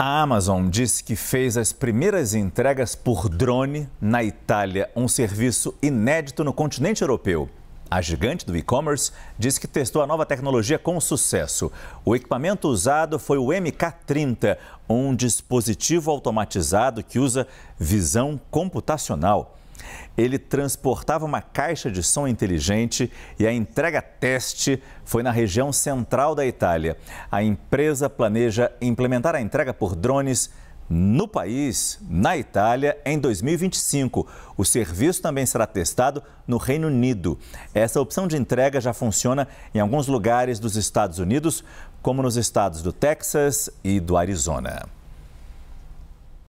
A Amazon disse que fez as primeiras entregas por drone na Itália, um serviço inédito no continente europeu. A gigante do e-commerce disse que testou a nova tecnologia com sucesso. O equipamento usado foi o MK30, um dispositivo automatizado que usa visão computacional. Ele transportava uma caixa de som inteligente e a entrega teste foi na região central da Itália. A empresa planeja implementar a entrega por drones no país, na Itália, em 2025. O serviço também será testado no Reino Unido. Essa opção de entrega já funciona em alguns lugares dos Estados Unidos, como nos estados do Texas e do Arizona.